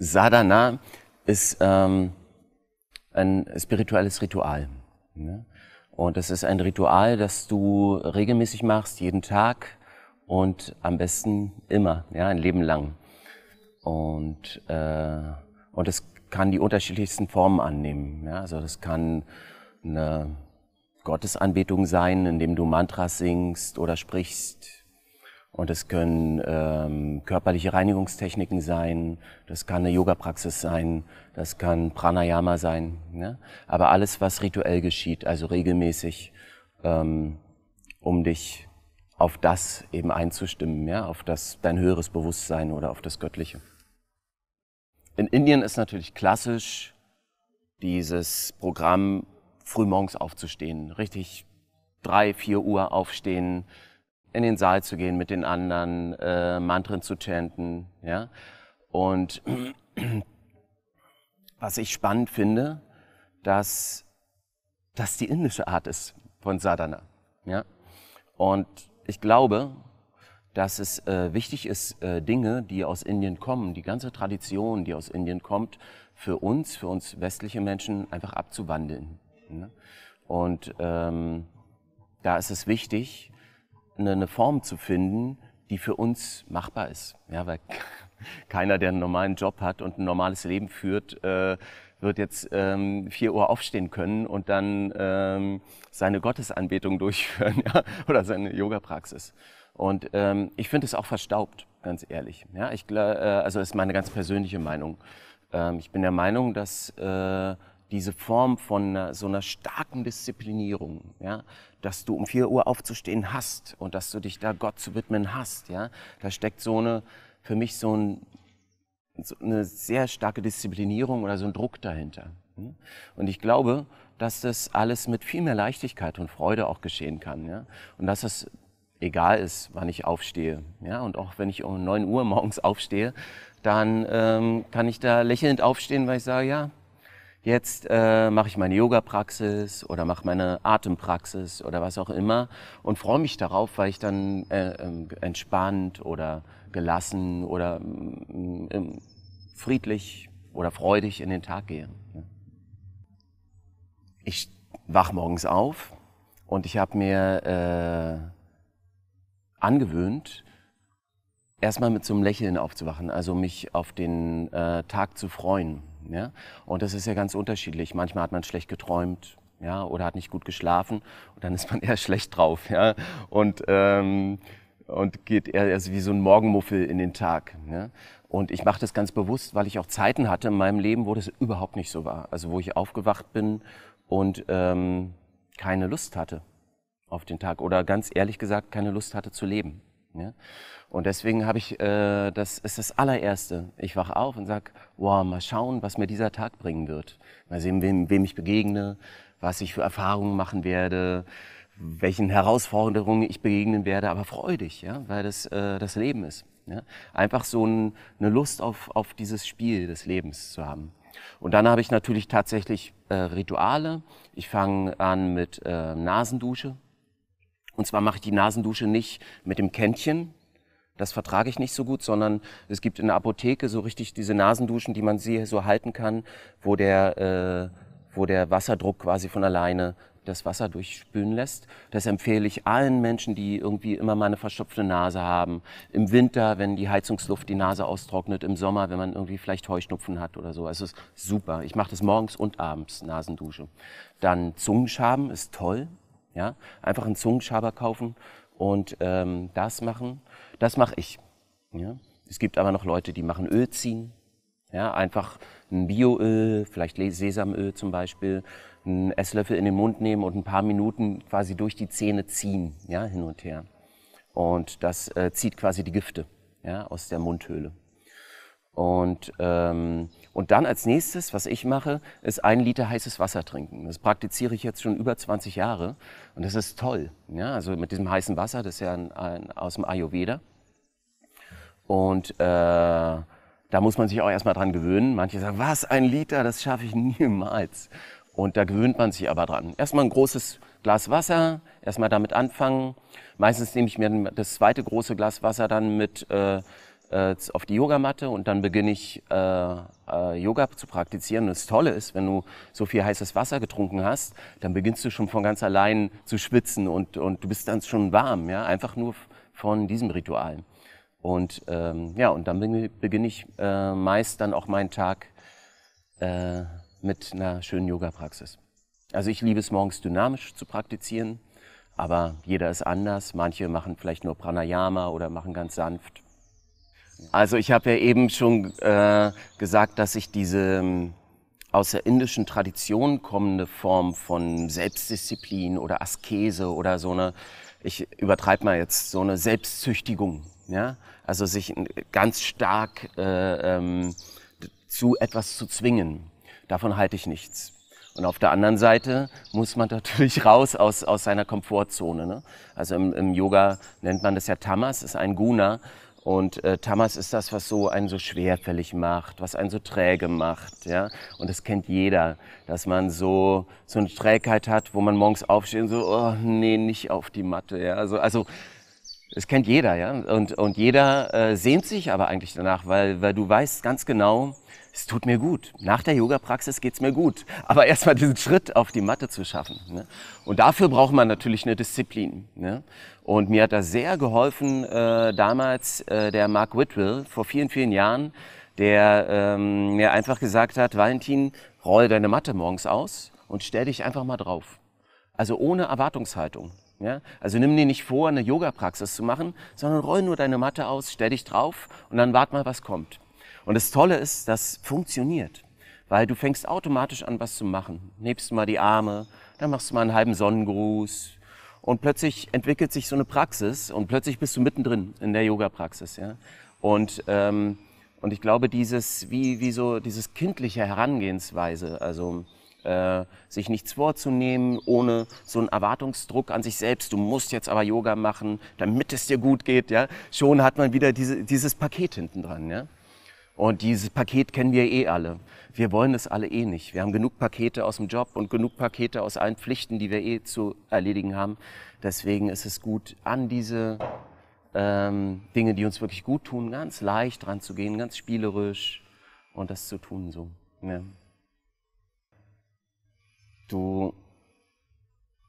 Sadhana ist ähm, ein spirituelles Ritual. Ne? Und das ist ein Ritual, das du regelmäßig machst, jeden Tag und am besten immer, ja, ein Leben lang. Und, äh, und es kann die unterschiedlichsten Formen annehmen. Ja? Also das kann eine Gottesanbetung sein, indem du Mantras singst oder sprichst und es können ähm, körperliche Reinigungstechniken sein, das kann eine Yoga-Praxis sein, das kann Pranayama sein. Ne? Aber alles, was rituell geschieht, also regelmäßig, ähm, um dich auf das eben einzustimmen, ja? auf das dein höheres Bewusstsein oder auf das Göttliche. In Indien ist natürlich klassisch dieses Programm, frühmorgens aufzustehen, richtig drei, vier Uhr aufstehen, in den Saal zu gehen mit den anderen, äh, Mantren zu chanten, ja. Und was ich spannend finde, dass das die indische Art ist von Sadhana, ja. Und ich glaube, dass es äh, wichtig ist, äh, Dinge, die aus Indien kommen, die ganze Tradition, die aus Indien kommt, für uns, für uns westliche Menschen einfach abzuwandeln. Ne? Und ähm, da ist es wichtig, eine, eine Form zu finden, die für uns machbar ist. Ja, weil keiner, der einen normalen Job hat und ein normales Leben führt, äh, wird jetzt ähm, 4 Uhr aufstehen können und dann ähm, seine Gottesanbetung durchführen ja, oder seine Yoga-Praxis. Und ähm, ich finde es auch verstaubt, ganz ehrlich. Ja, ich, äh, also ist meine ganz persönliche Meinung. Ähm, ich bin der Meinung, dass äh, diese Form von äh, so einer starken Disziplinierung, ja, dass du um 4 Uhr aufzustehen hast und dass du dich da Gott zu widmen hast, ja, da steckt so eine, für mich so, ein, so eine sehr starke Disziplinierung oder so ein Druck dahinter. Hm? Und ich glaube, dass das alles mit viel mehr Leichtigkeit und Freude auch geschehen kann, ja, und dass es egal ist, wann ich aufstehe, ja, und auch wenn ich um 9 Uhr morgens aufstehe, dann ähm, kann ich da lächelnd aufstehen, weil ich sage, ja, jetzt äh, mache ich meine Yoga-Praxis oder mache meine Atempraxis oder was auch immer und freue mich darauf, weil ich dann äh, äh, entspannt oder gelassen oder mm, mm, friedlich oder freudig in den Tag gehe. Ich wach morgens auf und ich habe mir äh, angewöhnt, erstmal mit so einem Lächeln aufzuwachen, also mich auf den äh, Tag zu freuen. Ja? Und das ist ja ganz unterschiedlich. Manchmal hat man schlecht geträumt, ja, oder hat nicht gut geschlafen und dann ist man eher schlecht drauf, ja, und, ähm, und geht eher also wie so ein Morgenmuffel in den Tag. Ja? Und ich mache das ganz bewusst, weil ich auch Zeiten hatte in meinem Leben, wo das überhaupt nicht so war. Also wo ich aufgewacht bin und ähm, keine Lust hatte auf den Tag oder ganz ehrlich gesagt keine Lust hatte zu leben. Ja? Ne? Und deswegen habe ich, äh, das ist das allererste. Ich wache auf und sage, wow, mal schauen, was mir dieser Tag bringen wird. Mal sehen, wem, wem ich begegne, was ich für Erfahrungen machen werde, welchen Herausforderungen ich begegnen werde, aber freudig, ja? weil das äh, das Leben ist. Ja? Ne? Einfach so ein, eine Lust auf, auf dieses Spiel des Lebens zu haben. Und dann habe ich natürlich tatsächlich äh, Rituale. Ich fange an mit äh, Nasendusche und zwar mache ich die Nasendusche nicht mit dem Kännchen, das vertrage ich nicht so gut, sondern es gibt in der Apotheke so richtig diese Nasenduschen, die man sie so halten kann, wo der, äh, wo der Wasserdruck quasi von alleine das Wasser durchspülen lässt. Das empfehle ich allen Menschen, die irgendwie immer mal eine verstopfte Nase haben. Im Winter, wenn die Heizungsluft die Nase austrocknet, im Sommer, wenn man irgendwie vielleicht Heuschnupfen hat oder so. Also es ist super. Ich mache das morgens und abends, Nasendusche. Dann Zungenschaben ist toll. Ja? Einfach einen Zungenschaber kaufen und ähm, das machen. Das mache ich. Ja? Es gibt aber noch Leute, die machen Öl ziehen. Ja? Einfach ein Bioöl, vielleicht Sesamöl zum Beispiel, einen Esslöffel in den Mund nehmen und ein paar Minuten quasi durch die Zähne ziehen, ja? hin und her. Und das äh, zieht quasi die Gifte ja? aus der Mundhöhle. Und, ähm, und dann als nächstes, was ich mache, ist ein Liter heißes Wasser trinken. Das praktiziere ich jetzt schon über 20 Jahre und das ist toll. Ja, also mit diesem heißen Wasser, das ist ja ein, ein, aus dem Ayurveda. Und äh, da muss man sich auch erstmal dran gewöhnen. Manche sagen, was, ein Liter, das schaffe ich niemals. Und da gewöhnt man sich aber dran. Erstmal ein großes Glas Wasser, erstmal damit anfangen. Meistens nehme ich mir das zweite große Glas Wasser dann mit... Äh, äh, auf die Yogamatte und dann beginne ich äh, äh, Yoga zu praktizieren. Und das Tolle ist, wenn du so viel heißes Wasser getrunken hast, dann beginnst du schon von ganz allein zu schwitzen und, und du bist dann schon warm, ja, einfach nur von diesem Ritual. Und ähm, ja, und dann beginne ich äh, meist dann auch meinen Tag äh, mit einer schönen Yoga-Praxis. Also ich liebe es morgens dynamisch zu praktizieren, aber jeder ist anders. Manche machen vielleicht nur Pranayama oder machen ganz sanft. Also ich habe ja eben schon äh, gesagt, dass ich diese ähm, aus der indischen Tradition kommende Form von Selbstdisziplin oder Askese oder so eine, ich übertreibe mal jetzt, so eine Selbstzüchtigung, ja, also sich ganz stark äh, ähm, zu etwas zu zwingen, davon halte ich nichts. Und auf der anderen Seite muss man natürlich raus aus, aus seiner Komfortzone. Ne? Also im, im Yoga nennt man das ja Tamas, ist ein Guna. Und äh, Tamas ist das, was so einen so schwerfällig macht, was einen so träge macht. Ja? Und das kennt jeder, dass man so, so eine Trägheit hat, wo man morgens aufsteht und so, oh nee, nicht auf die Matte. Ja? Also, also das kennt jeder, ja. Und, und jeder äh, sehnt sich aber eigentlich danach, weil, weil du weißt ganz genau, es tut mir gut. Nach der Yoga-Praxis geht es mir gut. Aber erstmal diesen Schritt auf die Matte zu schaffen. Ne? Und dafür braucht man natürlich eine Disziplin. Ne? Und mir hat da sehr geholfen äh, damals äh, der Mark Whitwell vor vielen, vielen Jahren, der ähm, mir einfach gesagt hat, Valentin, roll deine Matte morgens aus und stell dich einfach mal drauf. Also ohne Erwartungshaltung. Ja? Also nimm dir nicht vor, eine Yoga-Praxis zu machen, sondern roll nur deine Matte aus, stell dich drauf und dann wart mal, was kommt. Und das Tolle ist, das funktioniert, weil du fängst automatisch an, was zu machen. Nebst mal die Arme, dann machst du mal einen halben Sonnengruß und plötzlich entwickelt sich so eine Praxis und plötzlich bist du mittendrin in der Yoga-Praxis. Ja? Und, ähm, und ich glaube, dieses, wie, wie so, dieses kindliche Herangehensweise, also äh, sich nichts vorzunehmen, ohne so einen Erwartungsdruck an sich selbst, du musst jetzt aber Yoga machen, damit es dir gut geht, ja? schon hat man wieder diese, dieses Paket hinten dran. Ja? Und dieses Paket kennen wir eh alle. Wir wollen es alle eh nicht. Wir haben genug Pakete aus dem Job und genug Pakete aus allen Pflichten, die wir eh zu erledigen haben. Deswegen ist es gut, an diese ähm, Dinge, die uns wirklich gut tun, ganz leicht dran zu gehen, ganz spielerisch und das zu tun so. Ja. Du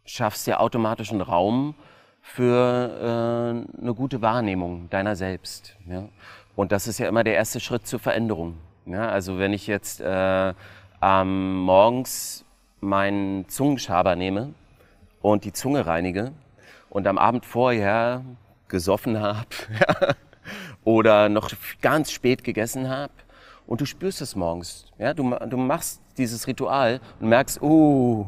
schaffst ja automatisch einen Raum für äh, eine gute Wahrnehmung deiner selbst. Ja? Und das ist ja immer der erste Schritt zur Veränderung. Ja, ne? also wenn ich jetzt äh, ähm, morgens meinen Zungenschaber nehme und die Zunge reinige und am Abend vorher gesoffen habe oder noch ganz spät gegessen habe und du spürst es morgens. Ja, du, du machst dieses Ritual und merkst, oh,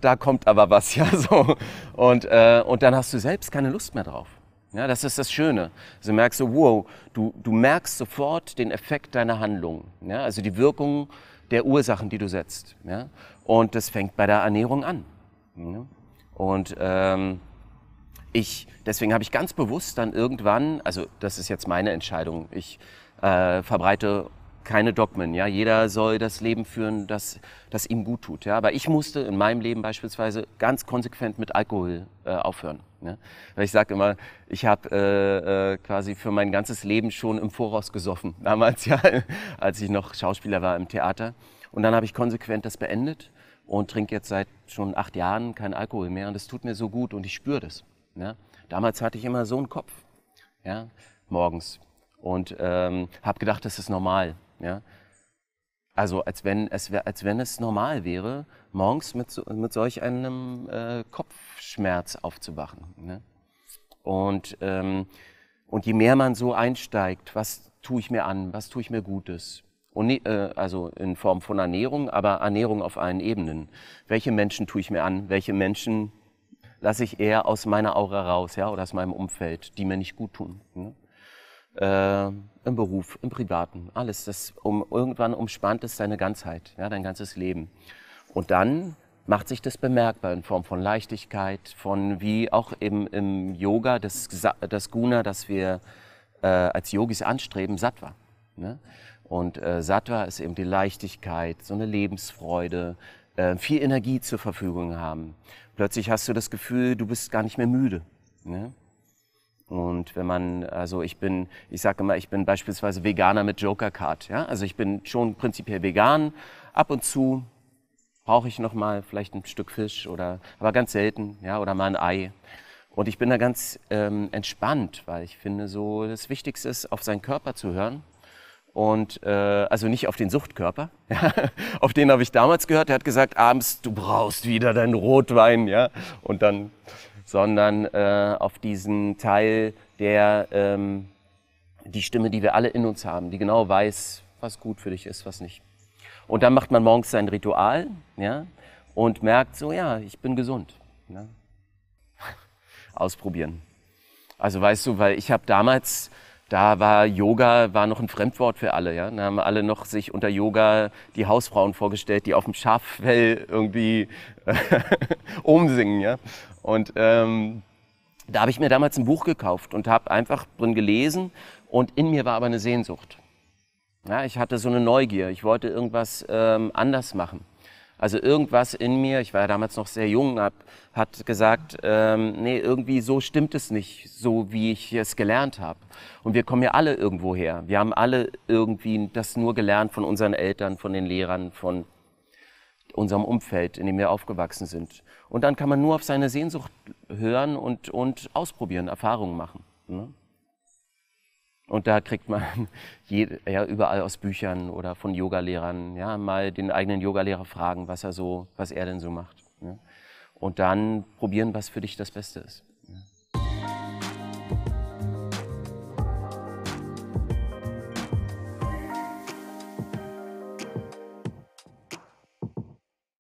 da kommt aber was, ja so. Und, äh, und dann hast du selbst keine Lust mehr drauf. Ja, das ist das Schöne. Also merkst du, wow, du, du merkst sofort den Effekt deiner Handlungen, ja, also die Wirkung der Ursachen, die du setzt. Ja. Und das fängt bei der Ernährung an. Ja. Und ähm, ich, deswegen habe ich ganz bewusst dann irgendwann, also das ist jetzt meine Entscheidung, ich äh, verbreite keine Dogmen. Ja, jeder soll das Leben führen, das, das ihm gut tut. Ja, aber ich musste in meinem Leben beispielsweise ganz konsequent mit Alkohol äh, aufhören. Ja, ne. Weil ich sage immer, ich habe äh, äh, quasi für mein ganzes Leben schon im Voraus gesoffen. Damals ja, als ich noch Schauspieler war im Theater. Und dann habe ich konsequent das beendet und trinke jetzt seit schon acht Jahren keinen Alkohol mehr. Und das tut mir so gut und ich spüre das. Ja. Ne. Damals hatte ich immer so einen Kopf. Ja, morgens und ähm, habe gedacht, das ist normal. Ja? Also als wenn, es wär, als wenn es normal wäre, morgens mit, mit solch einem äh, Kopfschmerz aufzuwachen. Ne? Und, ähm, und je mehr man so einsteigt, was tue ich mir an, was tue ich mir Gutes, und, äh, also in Form von Ernährung, aber Ernährung auf allen Ebenen. Welche Menschen tue ich mir an, welche Menschen lasse ich eher aus meiner Aura raus ja, oder aus meinem Umfeld, die mir nicht gut tun. Ne? äh, im Beruf, im Privaten, alles. Das um, irgendwann umspannt es deine Ganzheit, ja, dein ganzes Leben. Und dann macht sich das bemerkbar in Form von Leichtigkeit, von wie auch eben im Yoga das, das Guna, das wir äh, als Yogis anstreben, Sattva. Ne? Und äh, Sattva ist eben die Leichtigkeit, so eine Lebensfreude, äh, viel Energie zur Verfügung haben. Plötzlich hast du das Gefühl, du bist gar nicht mehr müde. Ne? Und wenn man, also ich bin, ich sage immer, ich bin beispielsweise Veganer mit Joker-Card. Ja? Also ich bin schon prinzipiell vegan. Ab und zu brauche ich noch mal vielleicht ein Stück Fisch oder, aber ganz selten, ja, oder mal ein Ei. Und ich bin da ganz ähm, entspannt, weil ich finde, so das Wichtigste ist, auf seinen Körper zu hören. Und äh, also nicht auf den Suchtkörper, Ja? auf den habe ich damals gehört. Der hat gesagt, abends du brauchst wieder deinen Rotwein, ja. Und dann sondern äh, auf diesen Teil, der ähm, die Stimme, die wir alle in uns haben, die genau weiß, was gut für dich ist, was nicht. Und dann macht man morgens sein Ritual ja, und merkt so, ja, ich bin gesund. Ja. Ne? Ausprobieren. Also weißt du, weil ich habe damals da war Yoga war noch ein Fremdwort für alle. Ja? Da haben alle noch sich unter Yoga die Hausfrauen vorgestellt, die auf dem Schaffell irgendwie äh, umsingen. Ja? Und ähm, da habe ich mir damals ein Buch gekauft und habe einfach drin gelesen und in mir war aber eine Sehnsucht. Ja, ich hatte so eine Neugier, ich wollte irgendwas ähm, anders machen. Also irgendwas in mir, ich war ja damals noch sehr jung, hab, hat gesagt, ähm, nee, irgendwie so stimmt es nicht, so wie ich es gelernt habe. Und wir kommen ja alle irgendwo her. Wir haben alle irgendwie das nur gelernt von unseren Eltern, von den Lehrern, von unserem Umfeld, in dem wir aufgewachsen sind. Und dann kann man nur auf seine Sehnsucht hören und, und ausprobieren, Erfahrungen machen. Ne? Und da kriegt man je, ja, überall aus Büchern oder von Yogalehrern, ja, mal den eigenen Yogalehrer fragen, was er so, was er denn so macht. Ja. Ne? Und dann probieren, was für dich das Beste ist.